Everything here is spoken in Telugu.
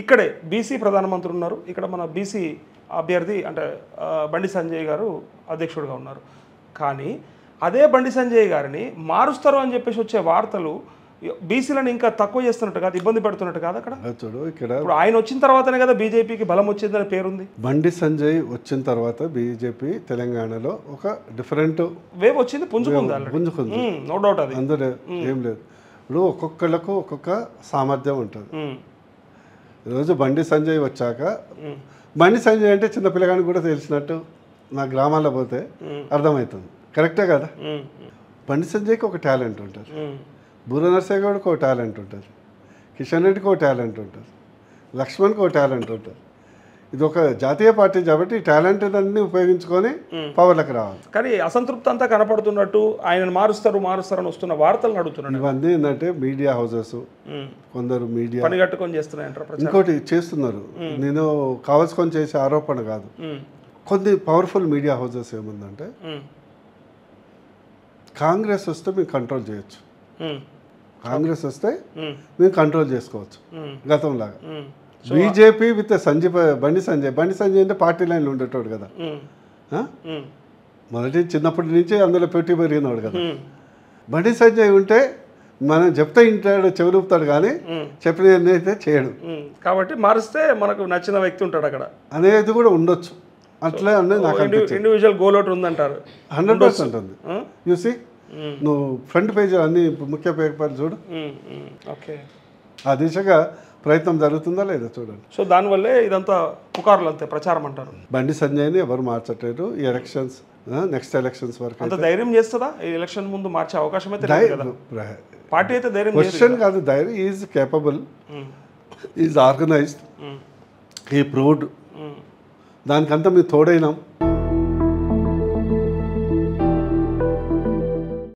ఇక్కడే బీసీ ప్రధానమంత్రి ఉన్నారు ఇక్కడ మన బీసీ అభ్యర్థి అంటే బండి సంజయ్ గారు అధ్యక్షుడిగా ఉన్నారు కానీ అదే బండి సంజయ్ గారిని మారుస్తారు అని చెప్పేసి వచ్చే వార్తలు బీసీలను ఇంకా తక్కువ చేస్తున్నట్టు కాదు ఇబ్బంది పెడుతున్నట్టు కాదు అక్కడ చూడు ఇక్కడ ఇప్పుడు ఆయన వచ్చిన తర్వాతనే కదా బీజేపీకి బలం వచ్చిందని పేరుంది బండి సంజయ్ వచ్చిన తర్వాత బీజేపీ తెలంగాణలో ఒక డిఫరెంట్ వేవ్ వచ్చింది పుంజుకుంది పుంజుకుంది నో డౌట్ అది అందులో ఏం లేదు ఇప్పుడు ఒక్కొక్కళ్ళకు ఒక్కొక్క సామర్థ్యం ఉంటుంది ఈరోజు బండి సంజయ్ వచ్చాక బండి సంజయ్ అంటే చిన్న పిల్లగానికి కూడా తెలిసినట్టు నా గ్రామాల్లో పోతే అర్థమవుతుంది కరెక్టే కదా బండి సంజయ్కి ఒక టాలెంట్ ఉంటుంది బూర నర్సయ్య ఒక టాలెంట్ ఉంటుంది కిషన్ రెడ్డికి ఒక టాలెంట్ ఉంటుంది లక్ష్మణ్కి ఒక టాలెంట్ ఉంటుంది ఇది ఒక జాతీయ పార్టీ కాబట్టి టాలెంటెడ్ అన్ని ఉపయోగించుకొని పవర్లకు రావాలి కానీ అసంతృప్తి అంతా కనపడుతున్నట్టు ఆయన మారుస్తారు మారుస్తారని వస్తున్న వార్తలు నడుతున్నాయి ఇవన్నీ ఏంటంటే మీడియా హౌసెస్ కొందరు మీడియా పనిగట్టుకొని చేస్తున్నారు ఇంకోటి చేస్తున్నారు నేను కావలసుకొని చేసే ఆరోపణ కాదు కొన్ని పవర్ఫుల్ మీడియా హౌసెస్ ఏముందంటే కాంగ్రెస్ వస్తే మేము కంట్రోల్ చేయొచ్చు కాంగ్రెస్ వస్తే మేము కంట్రోల్ చేసుకోవచ్చు గతంలాగా బీజేపీ విత్ సంజయ్ బండి సంజయ్ బండి సంజయ్ అంటే పార్టీ లైన్లో ఉండేటోడు కదా మొదటి చిన్నప్పటి నుంచి అందులో పెట్టి పెరిగినవాడు కదా బండి సంజయ్ ఉంటే మనం చెప్తే ఇంటాడు చెవిలుపుతాడు కానీ చెప్పిన అయితే చేయడు కాబట్టి మారిస్తే మనకు నచ్చిన వ్యక్తి ఉంటాడు అక్కడ అనేది కూడా ఉండొచ్చు అట్లా అనేది నాకు ఇండివిజువల్ గోల్ అవుట్ ఉందంటారు హండ్రెడ్ పర్సెంట్ ఉంది చూసి నువ్వు ఫ్రంట్ పేజ్ అన్ని ముఖ్య పేపర్ చూడు ఓకే ఆ దిశగా ప్రయత్నం జరుగుతుందా లేదా చూడండి సో దానివల్లే ఇదంతా పుకారులు అంతే ప్రచారం అంటారు బండి సంజయ్ని ఎవరు మార్చట్లేదు ఈ ఎలక్షన్స్ నెక్స్ట్ ఎలక్షన్స్ వరకు అంత ధైర్యం చేస్తుందా ఈ ఎలక్షన్ ముందు మార్చే అవకాశం అయితే పార్టీ అయితే ధైర్యం క్వశ్చన్ కాదు ధైర్యం is capable is organized is proved దానికంతా మేము తోడైనాం